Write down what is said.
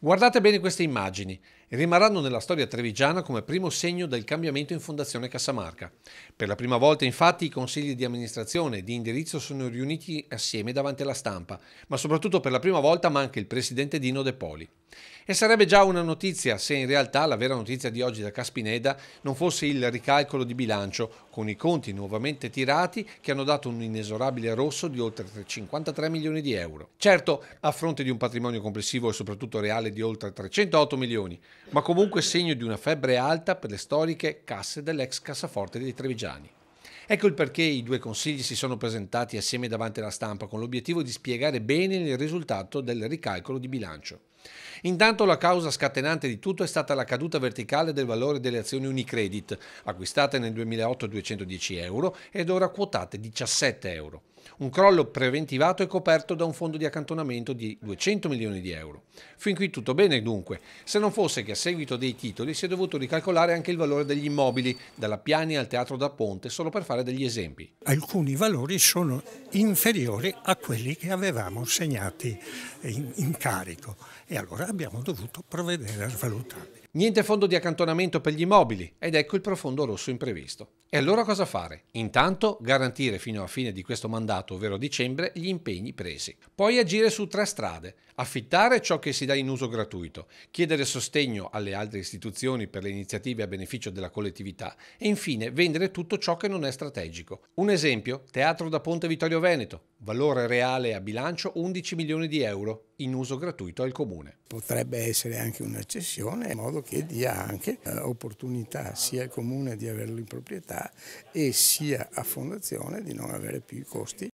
Guardate bene queste immagini, rimarranno nella storia trevigiana come primo segno del cambiamento in Fondazione Cassamarca. Per la prima volta infatti i consigli di amministrazione e di indirizzo sono riuniti assieme davanti alla stampa, ma soprattutto per la prima volta manca il presidente Dino De Poli. E sarebbe già una notizia se in realtà la vera notizia di oggi da Caspineda non fosse il ricalcolo di bilancio, con i conti nuovamente tirati che hanno dato un inesorabile rosso di oltre 53 milioni di euro. Certo, a fronte di un patrimonio complessivo e soprattutto reale di oltre 308 milioni, ma comunque segno di una febbre alta per le storiche casse dell'ex cassaforte dei Trevigiani. Ecco il perché i due consigli si sono presentati assieme davanti alla stampa con l'obiettivo di spiegare bene il risultato del ricalcolo di bilancio. Intanto la causa scatenante di tutto è stata la caduta verticale del valore delle azioni Unicredit, acquistate nel 2008 210 euro ed ora quotate 17 euro. Un crollo preventivato e coperto da un fondo di accantonamento di 200 milioni di euro. Fin qui tutto bene dunque, se non fosse che a seguito dei titoli si è dovuto ricalcolare anche il valore degli immobili, dalla Piani al Teatro da Ponte, solo per fare degli esempi. Alcuni valori sono inferiori a quelli che avevamo segnati in, in carico e allora abbiamo dovuto provvedere a svalutarli. Niente fondo di accantonamento per gli immobili ed ecco il profondo rosso imprevisto. E allora cosa fare? Intanto garantire fino a fine di questo mandato, ovvero dicembre, gli impegni presi. Poi agire su tre strade. Affittare ciò che si dà in uso gratuito, chiedere sostegno alle altre istituzioni per le iniziative a beneficio della collettività e infine vendere tutto ciò che non è strategico. Un esempio, Teatro da Ponte Vittorio Veneto, valore reale a bilancio 11 milioni di euro, in uso gratuito al comune. Potrebbe essere anche una cessione in modo che dia anche eh, opportunità sia al comune di averlo in proprietà e sia a fondazione di non avere più i costi.